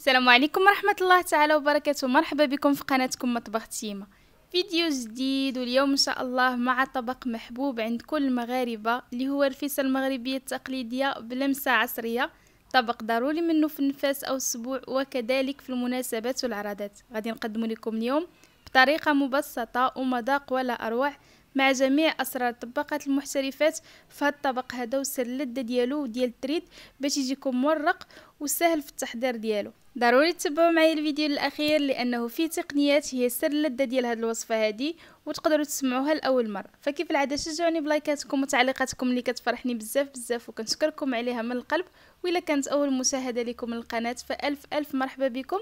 السلام عليكم ورحمة الله تعالى وبركاته مرحبا بكم في قناتكم مطبخ تيمة فيديو جديد واليوم ان شاء الله مع طبق محبوب عند كل المغاربة اللي هو الفيسة المغربية التقليدية بلمسة عصرية طبق ضروري منه في النفاس او السبوع وكذلك في المناسبات والعرادات غادي نقدم لكم اليوم بطريقة مبسطة ومذاق ولا اروع مع جميع اسرار الطباقات المحترفات في هذا الطبق هذا اللذه ديالو وديال التريد باش يجيكم مورق وسهل في التحضير ديالو ضروري تتبعوا معايا الفيديو الاخير لانه فيه تقنيات هي السر اللذه ديال هاد الوصفه هادي وتقدروا تسمعوها لاول مره فكيف العاده شجعوني بلايكاتكم وتعليقاتكم اللي كتفرحني بزاف بزاف وكنشكركم عليها من القلب والا كانت اول مشاهده لكم القناه فالف الف مرحبا بكم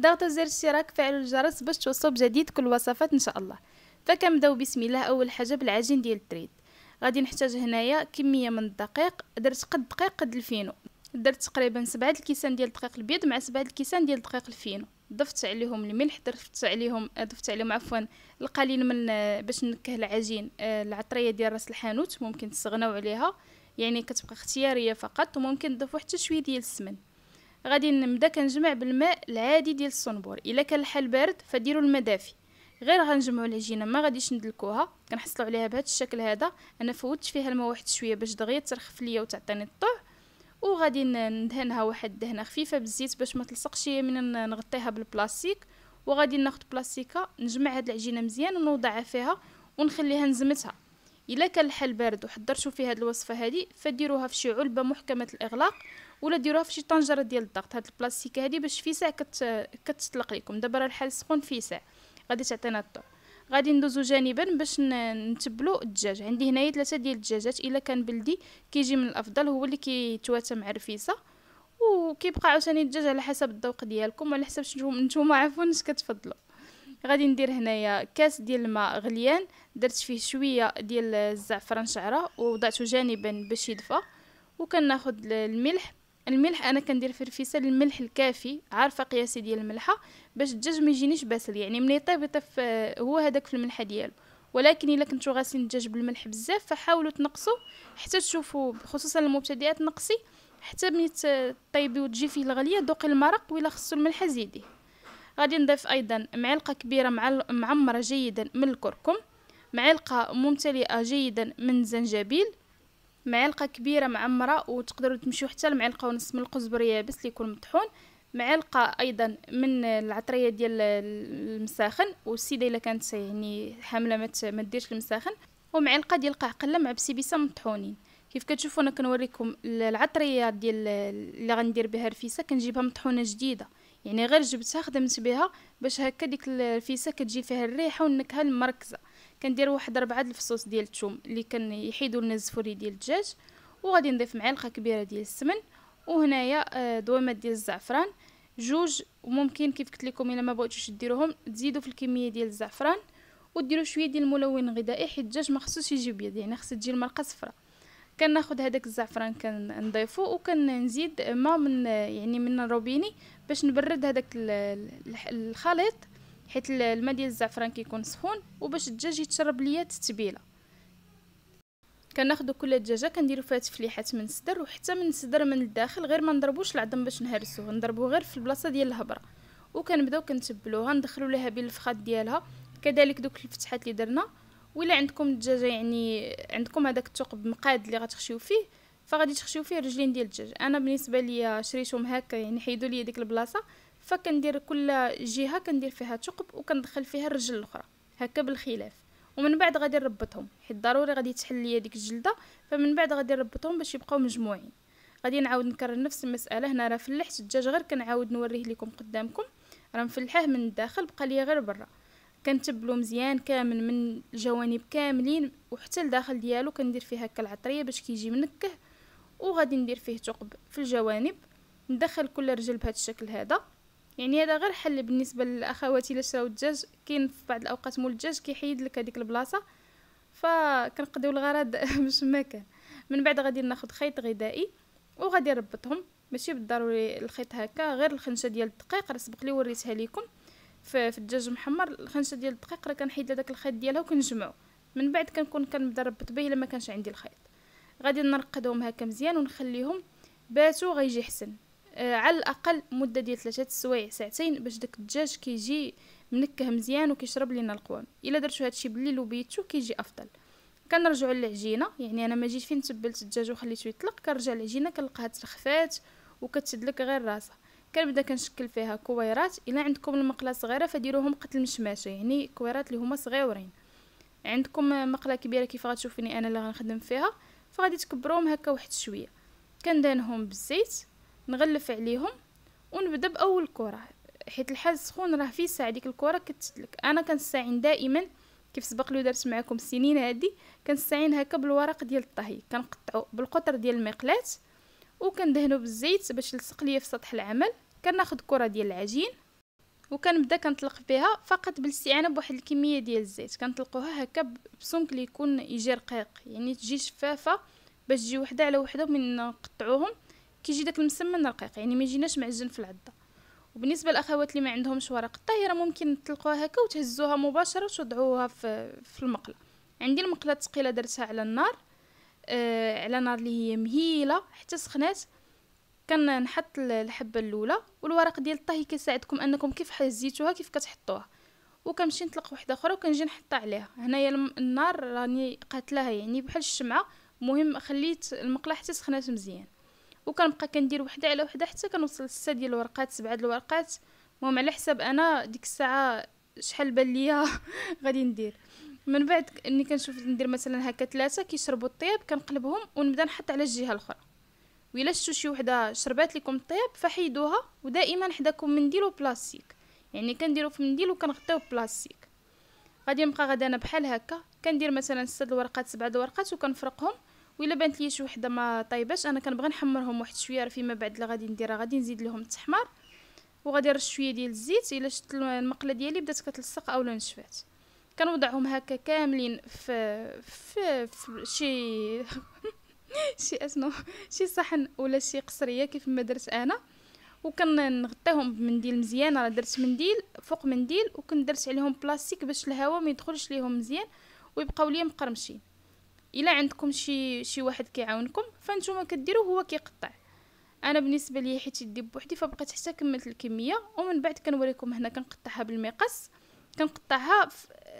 ضغطوا زر الاشتراك فعلوا الجرس باش توصلوا بجديد كل وصفات ان شاء الله فكنبداو بسم الله اول حاجه بالعجين ديال التريد غادي نحتاج هنايا كميه من الدقيق درت قد دقيق قد الفينو درت تقريبا سبعة الكيسان ديال الدقيق البيض مع سبعة الكيسان ديال الدقيق الفينو ضفت عليهم الملح ضفت عليهم ضفت عليهم عفوا القليل من باش نكه العجين آه، العطريه ديال راس الحانوت ممكن تستغناو عليها يعني كتبقى اختياريه فقط وممكن تضيفوا حتى شويه ديال السمن غادي نبدا كنجمع بالماء العادي ديال الصنبور الا كان الحال بارد فديروا الماء دافي غير غنجمعوا العجينه ما غاديش ندلكوها كنحصلوا عليها بهذا الشكل هذا انا فوتت فيها الماء واحد شويه باش دغيا ترخف ليا وتعطيني الطوع وغادي ندهنها واحد الدهنه خفيفه بالزيت باش ما تلصقش من نغطيها بالبلاستيك وغادي ناخذ بلاستيكه نجمع هذه العجينه مزيان ونوضعها فيها ونخليها نزمتها الا كان الحال بارد وحضرتوا فيه هذه الوصفه هذه فديروها في شي علبه محكمه الاغلاق ولا ديروها في شي طنجره ديال الضغط هذه البلاستيكه هذه باش فيسع كت... كتطلق لكم دابا راه الحال سخون ساعه غادي تعطينا الطعم غادي ندوزو جانبا باش نتبلو الدجاج عندي هنايا ثلاثه ديال الدجاجات الا كان بلدي كيجي من الافضل هو اللي كيتواتى مع الرفيسه وكيبقى عاوتاني الدجاج على حسب الذوق ديالكم وعلى حسب شنو نتوما عفوا اش كتفضلوا غادي ندير هنايا كاس ديال الماء غليان درت فيه شويه ديال الزعفران شعره ووضعته جانبا باش يدفى وكناخذ الملح الملح انا كندير في الرفيسه الملح الكافي عارفه قياسي ديال الملحه باش الدجاج ما يجينيش باسل يعني ملي يطيب يطيب آه، هو هذاك في الملحه ديالو ولكن الا كنتو غاسلين الدجاج بالملح بزاف فحاولوا تنقصوا حتى تشوفوا خصوصا المبتدئات نقصي حتى ملي تطيبي وتجي فيه الغليه ذوقي المرق ولا خصو الملح زيديه غادي نضيف ايضا معلقه كبيره معمره جيدا من الكركم معلقه ممتلئه جيدا من الزنجبيل معلقه كبيره معمره وتقدروا تمشيو حتى لمعلقه ونص من القزبر يابس اللي يكون مطحون معلقه ايضا من العطريه ديال المساخن والسيده الا كانت يعني حامله ما ديرش المساخن ومعلقه ديال القعقله مع بسيبيسه مطحونين كيف كتشوفوا انا كنوريكم العطريه ديال اللي غندير بها الفيسه كنجيبها مطحونه جديده يعني غير جبتها خدمت بها باش هكا ديك الفيسه كتجي فيها الريحه والنكهه المركزه كندير واحد ربعة الفصوص ديال الثوم اللي يحيدوا لنا الزفوري ديال الدجاج وغادي نضيف معلقه كبيره ديال السمن وهنايا آه، دويمات ديال الزعفران جوج وممكن كيف قلت لكم الا ما بغيتوش ديروهم تزيدوا في الكميه ديال الزعفران وديروا شويه ديال الملون الغذائي حيت الدجاج ما خصوش يجي بيض يعني خص تجي المرقه صفراء كناخذ هذاك الزعفران كنضيفو وكنزيد ما من آه، يعني من الروبيني باش نبرد هذاك الخليط حيت الماء ديال الزعفران كيكون سخون وباش الدجاج يتشرب ليا التتبيله كناخذ كل دجاجه كنديرو فيها تفليحات من الصدر وحتى من الصدر من الداخل غير ما نضربوش العظم باش نهرسوه نضربوه غير في البلاصه ديال الهبره وكنبداو كنتبلوها ندخلو لها بالفخات ديالها كذلك دوك الفتحات اللي درنا ولا عندكم الدجاجه يعني عندكم هذاك الثقب مقاد اللي غتخشيو فيه فغادي تخشيو فيه رجلين ديال الدجاج انا بالنسبه ليا شريتهم هكا يعني حيدوا لي ديك البلاصه فكندير كل جهه كندير فيها ثقب وكندخل فيها الرجل الاخرى هكا بالخلاف ومن بعد غادي نربطهم حيت ضروري غادي تحل ليا ديك الجلده فمن بعد غادي نربطهم باش يبقاو مجموعين غادي نعاود نكرر نفس المساله هنا راه فلحت الدجاج غير كنعاود نوريه لكم قدامكم راه مفلحاه من الداخل بقى ليا غير برا كنتبلو مزيان كامل من الجوانب كاملين وحتى الداخل ديالو كندير فيه هكا العطريه باش كيجي منكه وغادي ندير فيه ثقب في الجوانب ندخل كل رجل بهذا الشكل هذا يعني هذا غير حل بالنسبه لاخواتي اللي شراو الدجاج كاين في بعض الاوقات مول الدجاج كيحيد لك هذيك البلاصه فكنقضيو الغرض مش ما كان من بعد غادي ناخذ خيط غذائي وغادي نربطهم ماشي بالضروري الخيط هكا غير الخنشه ديال الدقيق راه سبق لي وريتها لكم في الدجاج محمر الخنشه ديال الدقيق راه كنحيد داك الخيط ديالها وكنجمعو من بعد كنكون كنبدا نربط به الا ما كانش عندي الخيط غادي نرقدهم هكا مزيان ونخليهم باتوا غيجي حسن آه، على الاقل مده ديال ثلاثه السوايع ساعتين باش داك الدجاج كيجي منكه مزيان وكيشرب لينا القوام الا درتو هادشي بالليل وبيتو كيجي افضل كنرجعوا للعجينه يعني انا ما جيت فين تبلت الدجاج وخليته يطلق كنرجع للعجينه كنلقاها ترخفات وكتدلك غير راسها كنبدا كنشكل فيها كويرات الا عندكم المقله صغيره فديروهم قد المشماشه يعني كويرات اللي هما صغيورين عندكم مقله كبيره كيف غتشوفيني انا اللي غنخدم فيها فغادي تكبروهم هكا واحد شويه كندهنهم بالزيت نغلف عليهم ونبدا باول كره حيت الحال سخون راه فيه ساعه ديك الكره كتسلك انا كنستعين دائما كيف سبق لي درت معكم السنين هادي كنستعين هكا بالورق ديال الطهي كنقطعو بالقطر ديال المقلاه وكندهنو بالزيت باش يلصق ليا في سطح العمل كناخد كره ديال العجين وكنبدا كنطلق بها فقط بالاستعانه بواحد الكميه ديال الزيت كنطلقوها هكا بسمك اللي يكون يجي رقيق يعني تجي شفافه باش تجي وحده على وحده من نقطعوهم كيجي داك المسمن رقيق يعني ما يجيناش معجن في العضه وبالنسبه للاخوات اللي ما عندهمش ورق الطاهره ممكن تلقوها هكا وتهزوها مباشره وتوضعوها في في المقله عندي المقله الثقيله درتها على النار آه على نار اللي هي مهيله حتى سخنات كنحط الحبه الاولى والورق ديال الطهي كيساعدكم انكم كيف حزيتوها كيف كتحطوها وكنمشي نطلق وحده اخرى وكنجي نحطها عليها هنايا النار راني قاتلاها يعني بحال الشمعه مهم خليت المقله حتى سخنات مزيان وكنبقى كندير وحده على وحده حتى كنوصل لسته ديال الورقات سبعه ديال الورقات المهم على حساب انا ديك الساعه شحال بان ليا غادي ندير من بعد ملي كنشوف ندير مثلا هكا ثلاثه كيشربوا الطياب كنقلبهم ونبدا نحط على الجهه الاخرى ويلا شتو شي وحده شربات لكم الطياب فحيدوها ودائما حداكم منديل بلاستيك يعني كنديرو في منديل وكنغطيو بلاستيك غادي نبقى غدا انا بحال هكا كندير مثلا ست الورقات سبعه الورقات وكنفرقهم وإلا بانت لي شي وحده ما طايباش انا كنبغي نحمرهم واحد شويه فيما بعد اللي غادي نديرها غادي نزيد لهم التحمار وغادي نرش شويه ديال الزيت الا شفت المقله ديالي بدات كتلصق اولا نشفات كنوضعهم هكا كاملين في في, في شي شي اسنو شي صحن ولا شي قصريه كيف ما درت انا وكنغطيهم بمنديل مزيان راه درت منديل فوق منديل وكندرت عليهم بلاستيك باش الهواء ما يدخلش ليهم مزيان ويبقاو ليا مقرمشين الا عندكم شي شي واحد كيعاونكم فانتوما كديروا هو كيقطع انا بالنسبه ليا حيت يدي بوحدي فبقيت حتى كملت الكميه ومن بعد كنوريكم هنا كنقطعها بالمقص كنقطعها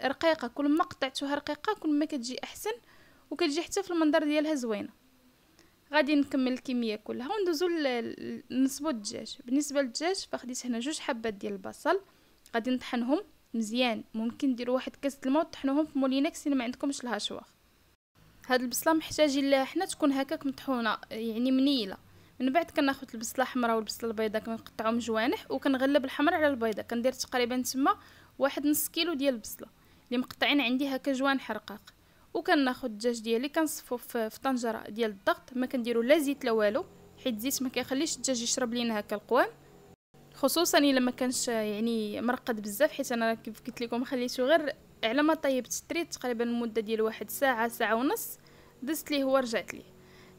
رقيقه كل ما قطعتوها رقيقه كل ما كتجي احسن وكتجي حتى في المنظر ديالها زوينه غادي نكمل الكميه كلها وندوزو نصبو الدجاج بالنسبه للدجاج فخديت هنا جوج حبات ديال البصل غادي نطحنهم مزيان ممكن ديروا واحد كاس د الماء وطحنوهم في مولينكس الا ما عندكمش الهشواخ هاد البصله محتاجين لها حنا تكون هكاك مطحونه يعني منيله من بعد كناخد البصله الحمراء والبصله البيضاء كنقطعهم جوانح وكنغلب الحمر على البيضاء كندير تقريبا تما واحد نص كيلو ديال البصله اللي مقطعين عندي هكا جوانح رقاق وكناخد الدجاج ديالي كنصفو في طنجره ديال الضغط ما كنديرو لا زيت لا والو حيت الزيت ما كيخليش الدجاج يشرب لينا هكا القوام خصوصا الا ما كانش يعني مرقد بزاف حيت انا كيف قلت لكم خليته غير على ما طيبت الشريط تقريبا المده ديال واحد ساعه ساعه ونص دزت ليه ورجعت ليه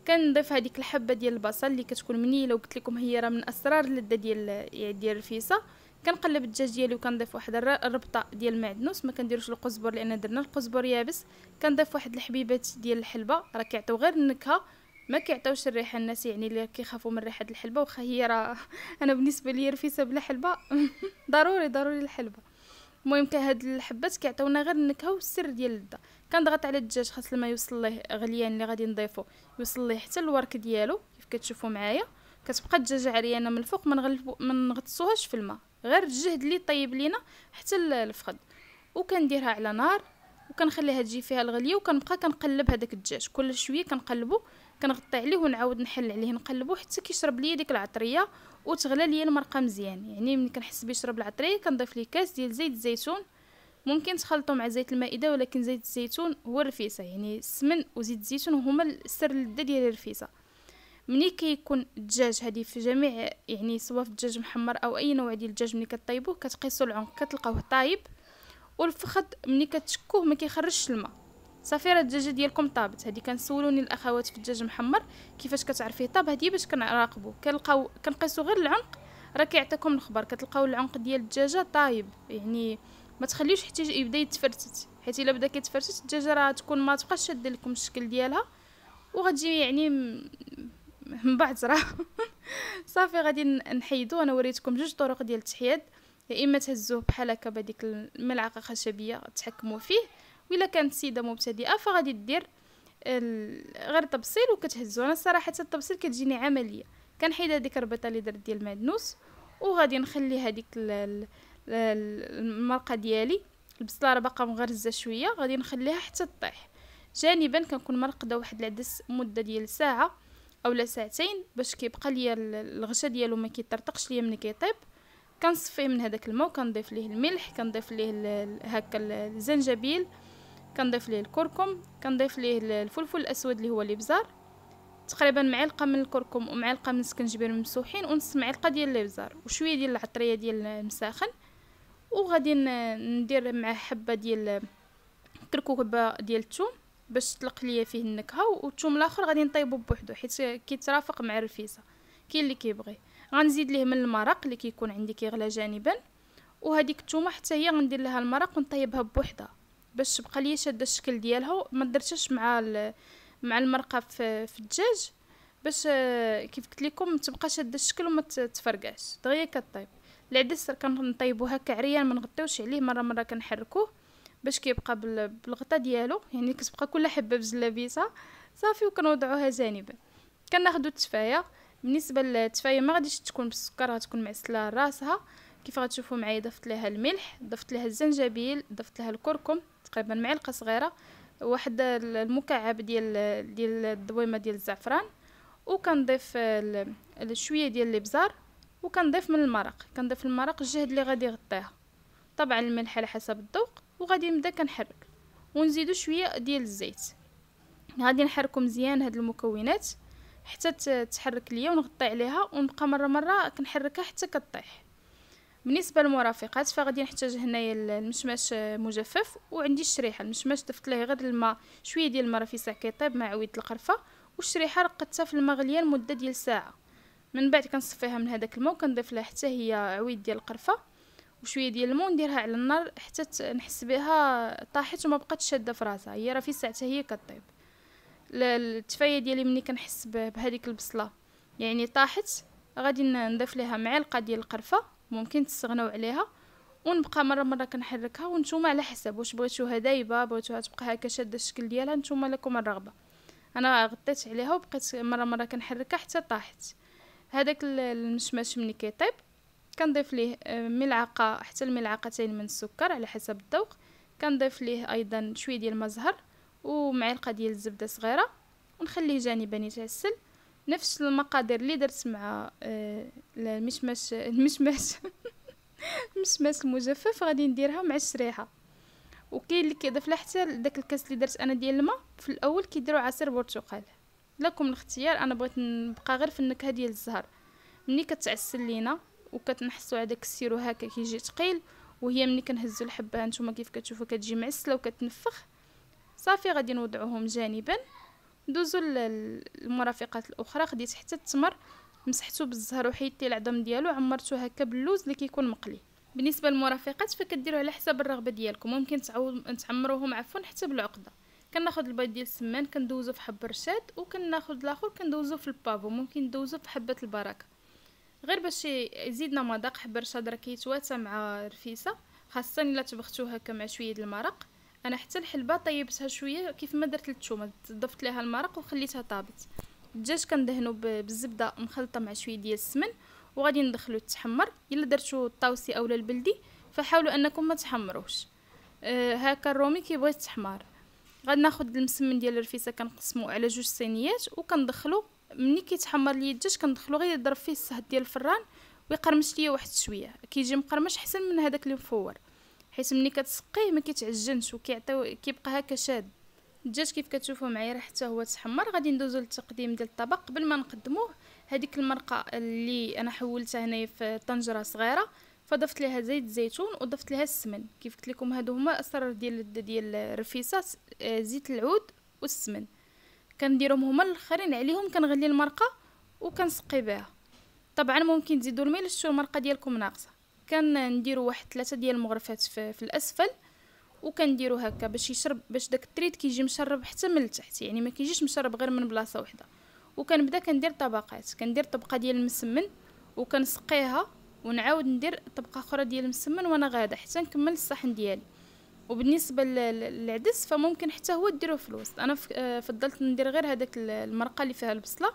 كنضيف هذيك الحبه ديال البصل اللي كتكون منيله وقلت لكم هي راه من اسرار اللذه ديال يعني ديال الرفيسه كنقلب الدجاج ديالي وكنضيف واحد الربطه ديال المعدنوس ما كنديروش القزبر لان درنا القزبر يابس كنضيف واحد الحبيبات ديال الحلبه راه كيعطيو غير النكهه ما كيعطيوش الريحه الناس يعني اللي كيخافوا من ريحه الحلبه واخا هي راه انا بالنسبه ليا رفيسه بلا حلبه ضروري ضروري الحلبه المهم كهاد الحبات كيعطيونا غير النكهه والسر ديال اللذه كنضغط على الدجاج خاص الماء يوصل ليه غليان اللي غادي نضيفو يوصل ليه حتى الورك ديالو كيف كتشوفوا معايا كتبقى الدجاجه عريانه من الفوق ما منغلب... نغطسوهاش في الماء غير الجهد اللي طيب لينا حتى الفخد وكنديرها على نار وكنخليها تجي فيها الغليه وكنبقى كنقلب هذاك الدجاج كل شويه كنقلبو كنغطي عليه ونعاود نحل عليه نقلبو حتى كيشرب ليا ديك العطريه وتغلى ليا المرقه مزيان يعني ملي كنحس بيشرب العطريه كنضيف ليه كاس ديال زيت الزيتون ممكن تخلطو مع زيت المائده ولكن زيت الزيتون هو الرفيسه يعني السمن وزيت الزيتون هما السر اللذه ديال الرفيسه ملي كيكون الدجاج هادي في جميع يعني سواء في الدجاج محمر او اي نوع ديال الدجاج ملي كطيبوه كتقيسو العنق كتلقاوه طايب والفخذ ملي كتشكوه ما كيخرجش الماء صافي راه الدجاجه ديالكم طابت هذه كنسولوني الاخوات في الدجاج محمر كيفاش كتعرفيه طاب هذه باش كنراقبو كنلقاو كنقيسو غير العنق راه كيعطيكم الخبر كتلقاو العنق ديال الدجاجه طايب يعني ما تخليوش حتى يبدا يتفرتت حيت الا بدا كيتفرتت الدجاجه راه تكون ما تبقاش شاده لكم الشكل ديالها وغتجي يعني من بعد راه صافي غادي نحيدو انا وريتكم جوج طرق ديال التحياد يا اما تهزوه بحال هكا بهذيك الملعقه خشبيه تحكموا فيه وإلا كانت سيدة مبتدئه فغادي دير غير تبصيل وكتهزو انا الصراحه حتى التبصيل كتجيني عمليه كنحيد هذيك الربيطه اللي درت ديال المعدنوس وغادي نخلي هذيك المرقه ديالي البصله راه باقا مغرزه شويه غادي نخليها حتى تطيح جانبا كنكون مرقده واحد العدس مده ديال ساعه اولا ساعتين باش كيبقى ليا الغشا ديالو ما كيطرطقش ليا ملي كيطيب كنصفيه من هذاك الماء وكنضيف ليه الملح كنضيف ليه هكا الزنجبيل كنضيف ليه الكركم كنضيف ليه الفلفل الاسود اللي هو الابزار تقريبا معلقه من الكركم ومعلقه من السكنجبير ممسوحين ونص معلقه ديال الابزار وشويه ديال العطريه ديال المساخن وغادي ندير مع حبه ديال كركوبه ديال الثوم باش تطلق ليا فيه النكهه والثوم الاخر غادي نطيبو بوحدو حيت كيترافق مع الرفيسه كاين اللي كيبغي غنزيد ليه من المرق اللي كيكون عندي كيغلى جانبا وهذيك الثومه حتى هي غندير لها المرق ونطيبها بوحدها باش بقى ليا شاده الشكل ديالها ما درتهاش مع مع المرقه في, في الدجاج باش آه، كيف قلت لكم تبقى شاده الشكل وما تفرقعش دغيا كطيب العدس كنطيبو هكا عريان ما نغطيوش عليه مره مره كنحركوه باش كيبقى بالغطا ديالو يعني كتبقى كل حبه بجلابيتها صافي وكنوضعوها جانبا كناخذوا التفايه بالنسبه للتفايه ما غاديش تكون بالسكر غتكون معسله راسها كيف غتشوفوا معايا ضفت لها الملح ضفت لها الزنجبيل ضفت لها الكركم تقريبا معلقه صغيره واحد المكعب ديال ديال الضويمه ديال الزعفران وكنضيف شويه ديال الابزار وكنضيف من المرق كنضيف المرق الجهد اللي غادي يغطيها طبعا الملح على حسب الذوق وغادي نبدا كنحرك ونزيدو شويه ديال الزيت غادي نحركو مزيان هاد المكونات حتى تحرك ليا ونغطي عليها ونبقى مره مره كنحركها حتى كطيح بالنسبه للمرافقات فغادي نحتاج هنايا المشماش آه، مجفف وعندي الشريحه المشماش ضفت ليه غير الماء شويه ديال الماء راه ساعه كيطيب مع عويد القرفه والشريحه رقدتها في الماء غليان لمده ديال ساعه من بعد كنصفيها من هذاك الماء وكنضيف لها حتى هي عويد ديال القرفه وشويه ديال الماء نديرها على النار حتى نحس بها طاحت وما بقاتش شاده في راسها هي راه في ساعتها هي كطيب التفايه ديالي ملي كنحس بهذيك البصله يعني طاحت غادي نضيف لها معلقه ديال القرفه ممكن تستغناو عليها ونبقى مره مره كنحركها وانتوما على حساب واش بغيتوها دايبه بغيتوها تبقى هكا شاده الشكل ديالها نتوما لكم الرغبه انا غطيت عليها وبقيت مره مره كنحركها حتى طاحت هذاك المشماش ملي كيطيب كنضيف ليه آه، ملعقه حتى الملعقتين من السكر على حسب الذوق كنضيف ليه ايضا شويه ديال المزهر ومعلقه ديال الزبده صغيره ونخليه جانبا يتعسل نفس المقادير اللي درت مع المشماش آه، المشماش المشماش المجفف غادي نديرها مع الشريحه وكاين اللي كيضيف لها حتى داك الكاس اللي درت انا ديال الماء في الاول كيديروا عصير برتقال لكم الاختيار انا بغيت نبقى غير في النكهه ديال الزهر ملي كتعسل لينا وكتنحسوا على داك السيرو هكا كيجي ثقيل وهي ملي كنهزوا الحبه نتوما كيف كتشوفوا كتجي معسله وكتنفخ صافي غادي نوضعوهم جانبا دوزو للمرافقات الاخرى خديت حتى التمر مسحتو بالزهر وحيدتي العظم ديالو عمرته هكا باللوز اللي كيكون مقلي بالنسبه للمرافقات فكديروا على حسب الرغبه ديالكم ممكن تعمروهم عفوا حتى بالعقده كناخذ البيض ديال السمان كندوزو في حب الرشاد وكناخذ الاخر كندوزو في البافو ممكن ندوزو في حبه البركه غير باش يزيدنا مذاق حب الرشاد راه كيتواتى مع الرفيسه خاصه الا طبختوه هكا مع شويه المرق انا حتى الحلبه طيبتها شويه كيف ما درت الثومه ضفت لها المرق وخليتها طابت الدجاج كندهنو بالزبده مخلطه مع شويه ديال السمن وغادي ندخلو يتحمر الا درتو الطاوسي اولا البلدي فحاولوا انكم ما تحمروش أه هكا الرومي كيبغي يتحمر ناخذ المسمن ديال الرفيسه كنقسمو على جوج صينيات وكندخلو ملي كيتحمر ليا الدجاج كندخلو غير يضرب فيه الصهد ديال الفران ويقرمش ليا واحد شويه كيجي مقرمش حسن من هذاك اللي مفور حيت ملي كتسقيه ما كيتعجنش وكيعطيو كيبقى هكا شاد الدجاج كيف كتشوفوا معايا راه حتى هو تحمر غادي ندوزو للتقديم ديال الطبق قبل ما نقدموه هذيك المرقه اللي انا حولتها هنايا في طنجره صغيره فضفت لها زيت الزيتون وضفت لها السمن كيف قلت لكم هادو هما الاسرار ديال ديال الرفيصه آه، زيت العود والسمن كنديرهم هما الاخرين عليهم كنغلي المرقه وكنسقي بها طبعا ممكن تزيدوا الملح شو المرقه ديالكم ناقصه كنديرو واحد ثلاثة ديال المغرفات في, في الاسفل وكنديرو هكا باش يشرب باش داك التريد كيجي مشرب حتى من التحت يعني ما كيجيش مشرب غير من بلاصه وحده وكنبدا كندير طبقات كندير طبقه ديال المسمن وكنسقيها ونعاود ندير طبقه اخرى ديال المسمن وانا غاده حتى نكمل الصحن ديالي وبالنسبه للعدس فممكن حتى هو ديروه في الوسط انا آه، فضلت ندير غير هذاك المرقه اللي فيها البصله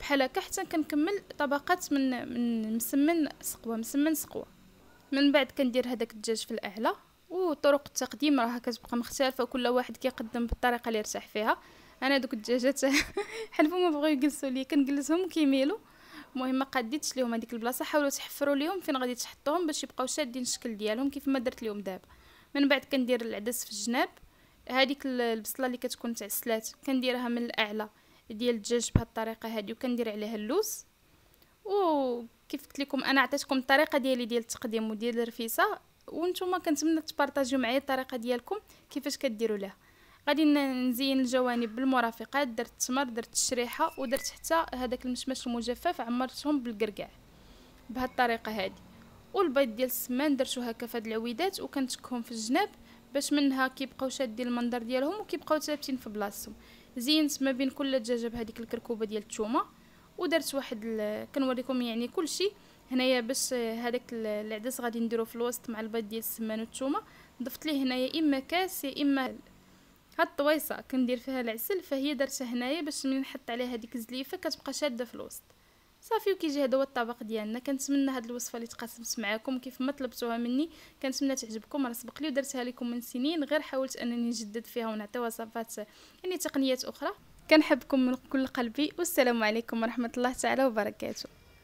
بحال هكا حتى كنكمل طبقات من من مسمن سقوه مسمن سقوه من بعد كندير هذاك الدجاج في الاعلى وطرق التقديم راه كتبقى مختلفه كل واحد كيقدم بالطريقه اللي يرتاح فيها انا دوك الدجاجات حلفو ما بغاو يجلسوا لي كنجلسهم كيميلوا المهم ما قديتش ليهم هذيك البلاصه حاولوا تحفروا ليهم فين غادي تحطوهم باش يبقاو شادين الشكل ديالهم كيف ما درت ليهم دابا من بعد كندير العدس في الجناب هذيك البصله اللي كتكون تعسلات كنديرها من الاعلى ديال الدجاج بهاد الطريقه هذه وكندير عليها اللوز وكيف قلت لكم انا عطيتكم الطريقه ديالي ديال التقديم وديال الرفيسه وانتم كنتمنى تبارطاجيو معايا الطريقه ديالكم كيفاش كديروا له غادي نزين الجوانب بالمرافقات درت التمر درت الشريحه ودرت حتى هذاك المشمش المجفف عمرتهم بالكركاع بهاد الطريقه هذه والبيض ديال السمان درتو هكا فهاد العويدات وكنتكهم في الجناب باش منها كيبقاو شادين المنظر ديالهم وكيبقاو ثابتين في بلاصتهم زينت ما بين كل دجاجه بهذيك الكركوبه ديال الثومه ودرت واحد ال... كنوريكم يعني كلشي هنايا باش هذاك العدس غادي نديرو في الوسط مع البيض ديال السمان والثومه ضفت ليه هنايا اما كاس يا اما هاد الطويصه كندير فيها العسل فهي درتها هنايا باش ملي نحط عليها هذيك الزليفه كتبقى شاده في الوسط صافي وكيجي هذا هو الطبق ديالنا كنتمنى هاد الوصفه اللي تقاسمت معكم كيف ما طلبتوها مني كنتمنى تعجبكم راه سبق لي ودرتها لكم من سنين غير حاولت انني نجدد فيها ونعطيوها صفات يعني تقنيات اخرى كنحبكم من كل قلبي والسلام عليكم ورحمه الله تعالى وبركاته